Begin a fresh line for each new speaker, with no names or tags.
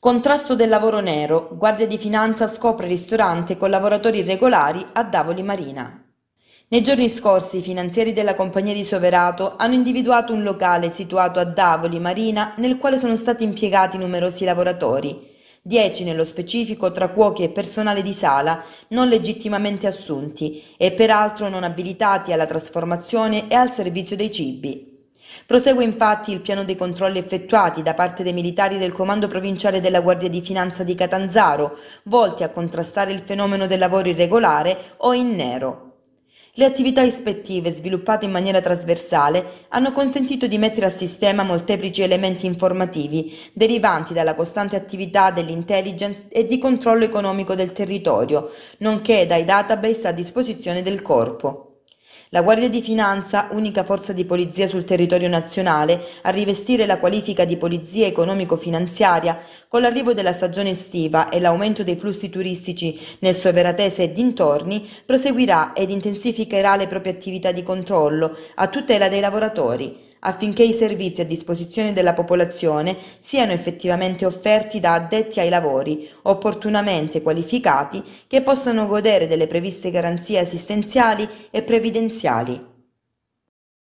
Contrasto del lavoro nero, Guardia di Finanza scopre ristorante con lavoratori irregolari a Davoli Marina. Nei giorni scorsi i finanzieri della compagnia di Soverato hanno individuato un locale situato a Davoli Marina nel quale sono stati impiegati numerosi lavoratori, 10 nello specifico tra cuochi e personale di sala non legittimamente assunti e peraltro non abilitati alla trasformazione e al servizio dei cibi. Prosegue infatti il piano dei controlli effettuati da parte dei militari del Comando Provinciale della Guardia di Finanza di Catanzaro, volti a contrastare il fenomeno del lavoro irregolare o in nero. Le attività ispettive sviluppate in maniera trasversale hanno consentito di mettere a sistema molteplici elementi informativi derivanti dalla costante attività dell'intelligence e di controllo economico del territorio, nonché dai database a disposizione del corpo. La Guardia di Finanza, unica forza di polizia sul territorio nazionale, a rivestire la qualifica di polizia economico-finanziaria, con l'arrivo della stagione estiva e l'aumento dei flussi turistici nel Soveratese e dintorni, proseguirà ed intensificherà le proprie attività di controllo a tutela dei lavoratori affinché i servizi a disposizione della popolazione siano effettivamente offerti da addetti ai lavori, opportunamente qualificati, che possano godere delle previste garanzie assistenziali e previdenziali.